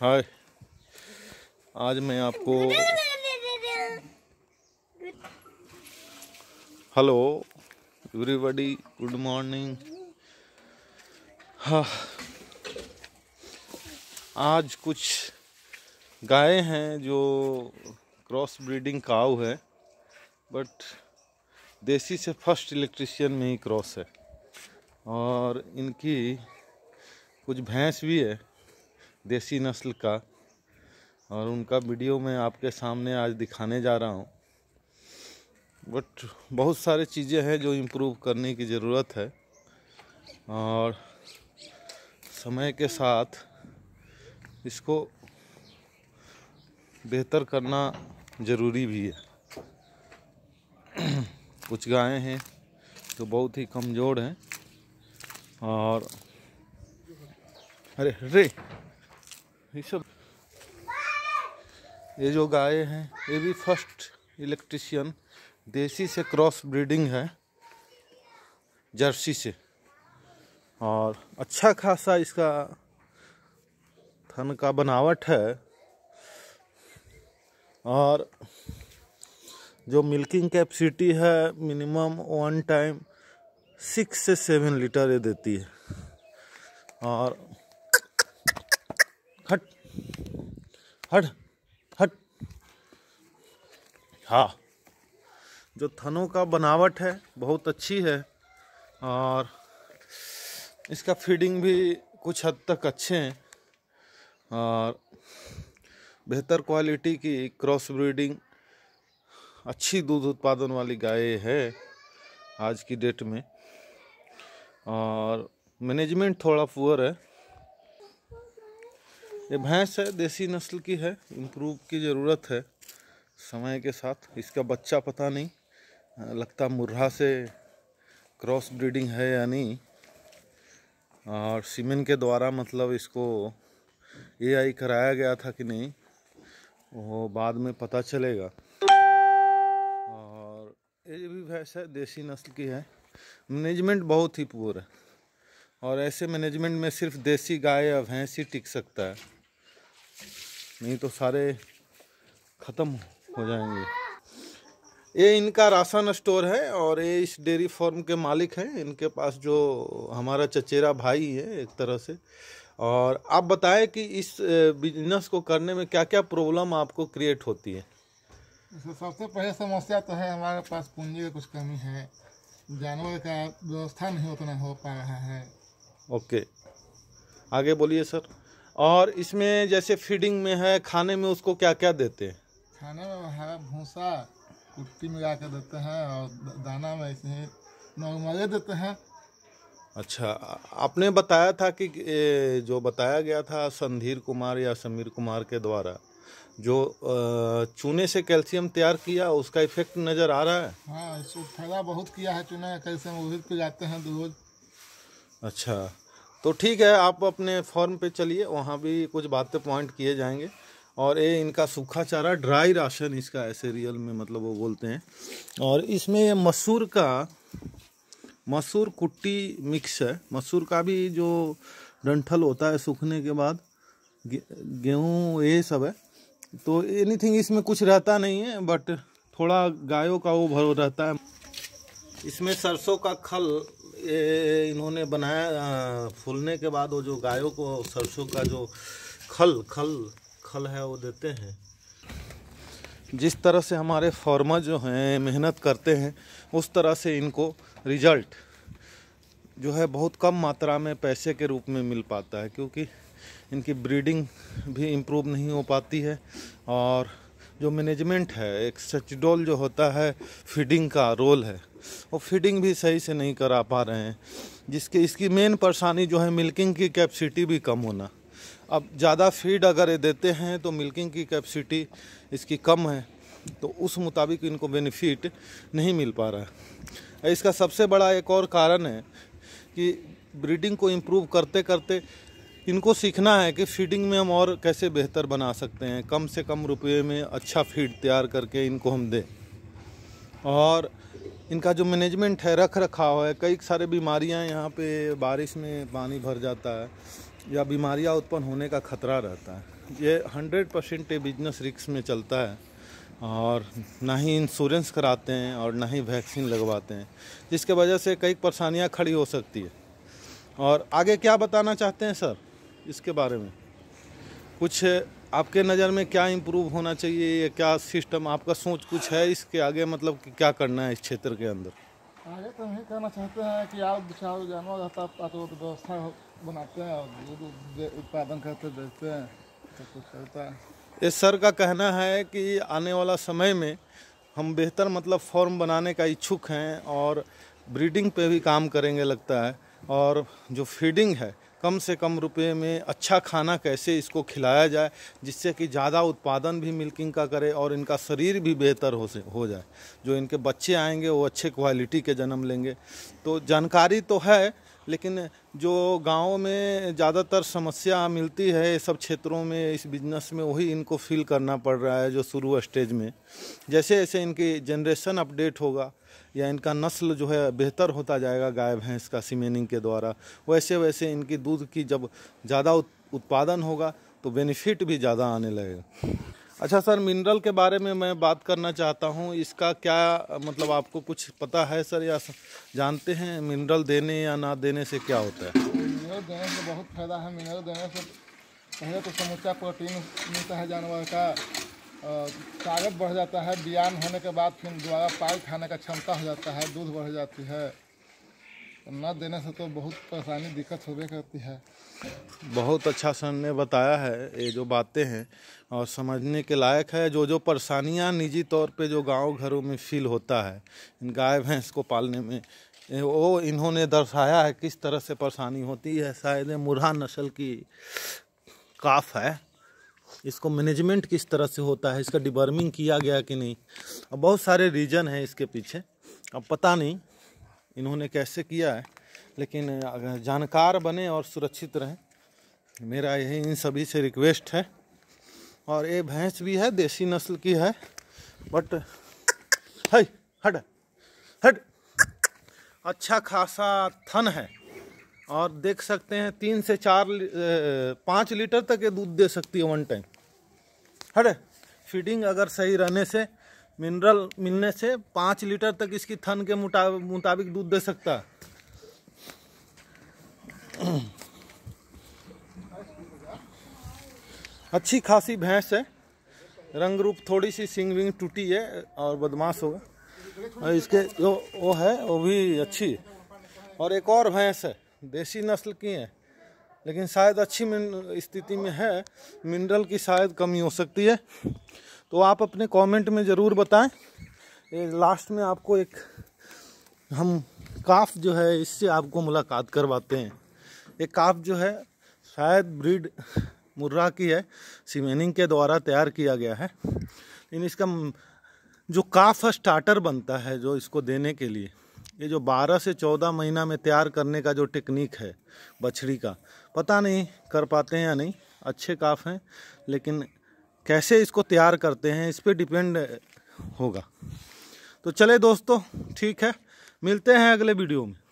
हाय आज मैं आपको हेलो एवरीबॉडी गुड मॉर्निंग हाँ आज कुछ गाय हैं जो क्रॉस ब्रीडिंग काउ है बट देसी से फर्स्ट इलेक्ट्रिशियन में ही क्रॉस है और इनकी कुछ भैंस भी है देसी नस्ल का और उनका वीडियो मैं आपके सामने आज दिखाने जा रहा हूँ बट बहुत सारे चीज़ें हैं जो इम्प्रूव करने की ज़रूरत है और समय के साथ इसको बेहतर करना ज़रूरी भी है कुछ गायें हैं जो बहुत ही कमज़ोर हैं और अरे रे ये सब ये जो गाय हैं ये भी फर्स्ट इलेक्ट्रिशियन देसी से क्रॉस ब्रीडिंग है जर्सी से और अच्छा खासा इसका थन का बनावट है और जो मिल्किंग कैपेसिटी है मिनिमम वन टाइम सिक्स से सेवन लीटर ये देती है और हट हट हट हाँ जो थनों का बनावट है बहुत अच्छी है और इसका फीडिंग भी कुछ हद तक अच्छे हैं और बेहतर क्वालिटी की क्रॉस ब्रीडिंग अच्छी दूध उत्पादन वाली गाय है आज की डेट में और मैनेजमेंट थोड़ा पुअर है ये भैंस है देसी नस्ल की है इम्प्रूव की ज़रूरत है समय के साथ इसका बच्चा पता नहीं लगता मुर्रा से क्रॉस ब्रीडिंग है या नहीं और सीमेन के द्वारा मतलब इसको एआई कराया गया था कि नहीं वो बाद में पता चलेगा और ये भी भैंस है देसी नस्ल की है मैनेजमेंट बहुत ही पुअर है और ऐसे मैनेजमेंट में सिर्फ देसी गाय या भैंस ही टिक सकता है नहीं तो सारे ख़त्म हो जाएंगे ये इनका राशन स्टोर है और ये इस डेयरी फार्म के मालिक हैं इनके पास जो हमारा चचेरा भाई है एक तरह से और आप बताएं कि इस बिजनेस को करने में क्या क्या प्रॉब्लम आपको क्रिएट होती है सबसे पहले समस्या तो है हमारे पास पूंजी का कुछ कमी है जानवर का व्यवस्था नहीं उतना हो पा रहा है ओके आगे बोलिए सर और इसमें जैसे फीडिंग में है खाने में उसको क्या क्या देते हैं खाने में हरा भूसा कुट्टी मिला के देते हैं और दाना में ऐसे नॉर्मल देते हैं अच्छा आपने बताया था कि जो बताया गया था संधीर कुमार या समीर कुमार के द्वारा जो चूने से कैल्शियम तैयार किया उसका इफेक्ट नज़र आ रहा है हाँ इसको फायदा बहुत किया है चूने कैल्शियम जाते हैं रोज अच्छा तो ठीक है आप अपने फॉर्म पे चलिए वहाँ भी कुछ बातें पॉइंट किए जाएंगे और ये इनका सूखा चारा ड्राई राशन इसका ऐसे रियल में मतलब वो बोलते हैं और इसमें मसूर का मसूर कुट्टी मिक्स है मसूर का भी जो डंठल होता है सूखने के बाद गेहूँ ये सब है तो एनीथिंग इसमें कुछ रहता नहीं है बट थोड़ा गायों का वो भरो रहता है इसमें सरसों का खल इन्होंने बनाया फूलने के बाद वो जो गायों को सरसों का जो खल खल खल है वो देते हैं जिस तरह से हमारे फार्मर जो हैं मेहनत करते हैं उस तरह से इनको रिजल्ट जो है बहुत कम मात्रा में पैसे के रूप में मिल पाता है क्योंकि इनकी ब्रीडिंग भी इम्प्रूव नहीं हो पाती है और जो मैनेजमेंट है एक सचडोल जो होता है फीडिंग का रोल है और फीडिंग भी सही से नहीं करा पा रहे हैं जिसके इसकी मेन परेशानी जो है मिल्किंग की कैपेसिटी भी कम होना अब ज़्यादा फीड अगर ये देते हैं तो मिल्किंग की कैपेसिटी इसकी कम है तो उस मुताबिक इनको बेनिफिट नहीं मिल पा रहा है इसका सबसे बड़ा एक और कारण है कि ब्रीडिंग को इम्प्रूव करते करते इनको सीखना है कि फीडिंग में हम और कैसे बेहतर बना सकते हैं कम से कम रुपए में अच्छा फीड तैयार करके इनको हम दें और इनका जो मैनेजमेंट है रख रखाव है कई सारे बीमारियां यहाँ पे बारिश में पानी भर जाता है या बीमारियां उत्पन्न होने का खतरा रहता है ये हंड्रेड परसेंट बिजनेस रिक्स में चलता है और ना ही इंश्योरेंस कराते हैं और ना ही वैक्सीन लगवाते हैं जिसके वजह से कई परेशानियाँ खड़ी हो सकती है और आगे क्या बताना चाहते हैं सर इसके बारे में कुछ आपके नज़र में क्या इम्प्रूव होना चाहिए या क्या सिस्टम आपका सोच कुछ है इसके आगे मतलब कि क्या करना है इस क्षेत्र के अंदर आगे तो यही कहना चाहते हैं कि आप विचार जानवर रहता बनाते हैं और दूध उत्पादन करते देते हैं तो कुछ करता है इस सर का कहना है कि आने वाला समय में हम बेहतर मतलब फॉर्म बनाने का इच्छुक हैं और ब्रीडिंग पे भी काम करेंगे लगता है और जो फीडिंग है कम से कम रुपए में अच्छा खाना कैसे इसको खिलाया जाए जिससे कि ज़्यादा उत्पादन भी मिल्किंग का करे और इनका शरीर भी बेहतर हो से हो जाए जो इनके बच्चे आएंगे वो अच्छे क्वालिटी के जन्म लेंगे तो जानकारी तो है लेकिन जो गाँव में ज़्यादातर समस्या मिलती है सब क्षेत्रों में इस बिजनेस में वही इनको फील करना पड़ रहा है जो शुरू स्टेज में जैसे जैसे इनकी जनरेशन अपडेट होगा या इनका नस्ल जो है बेहतर होता जाएगा गाय भैंस का सीमेनिंग के द्वारा वैसे वैसे इनकी दूध की जब ज़्यादा उत्पादन होगा तो बेनिफिट भी ज़्यादा आने लगेगा अच्छा सर मिनरल के बारे में मैं बात करना चाहता हूँ इसका क्या मतलब आपको कुछ पता है सर या जानते हैं मिनरल देने या ना देने से क्या होता है मिनरल देने से बहुत फायदा है मिनरल देने से पहले तो समुचा प्रोटीन मिलता है जानवर का ताकत बढ़ जाता है व्यायाम होने के बाद फिर दोबारा पाल खाने का क्षमता हो जाता है दूध बढ़ जाती है न देने से तो बहुत परेशानी दिक्कत होबे करती है बहुत अच्छा सर ने बताया है ये जो बातें हैं और समझने के लायक है जो जो परेशानियां निजी तौर पे जो गांव घरों में फील होता है गाय भैंस को पालने में वो इन्होंने दर्शाया है किस तरह से परेशानी होती है शायद मुरहा नस्ल की काफ है इसको मैनेजमेंट किस तरह से होता है इसका डिबर्मिंग किया गया कि नहीं अब बहुत सारे रीज़न हैं इसके पीछे अब पता नहीं इन्होंने कैसे किया है लेकिन अगर जानकार बने और सुरक्षित रहें मेरा यही इन सभी से रिक्वेस्ट है और ये भैंस भी है देसी नस्ल की है बट है हट हट अच्छा खासा थन है और देख सकते हैं तीन से चार पाँच लीटर तक ये दूध दे सकती है वन टाइम हट फीडिंग अगर सही रहने से मिनरल मिलने से पाँच लीटर तक इसकी थन के मुताबिक दूध दे सकता है अच्छी खासी भैंस है रंग रूप थोड़ी सी सिंग विंग टूटी है और बदमाश हो और इसके जो वो है वो भी अच्छी है और एक और भैंस है देसी नस्ल की है लेकिन शायद अच्छी स्थिति में है मिनरल की शायद कमी हो सकती है तो आप अपने कमेंट में ज़रूर बताएं ये लास्ट में आपको एक हम काफ जो है इससे आपको मुलाकात करवाते हैं ये काफ जो है शायद ब्रीड मुर्रा की है सीमेनिंग के द्वारा तैयार किया गया है लेकिन इसका जो काफ स्टार्टर बनता है जो इसको देने के लिए ये जो 12 से 14 महीना में तैयार करने का जो टेक्निक है बछड़ी का पता नहीं कर पाते हैं या नहीं अच्छे काफ हैं लेकिन कैसे इसको तैयार करते हैं इस पर डिपेंड होगा तो चले दोस्तों ठीक है मिलते हैं अगले वीडियो में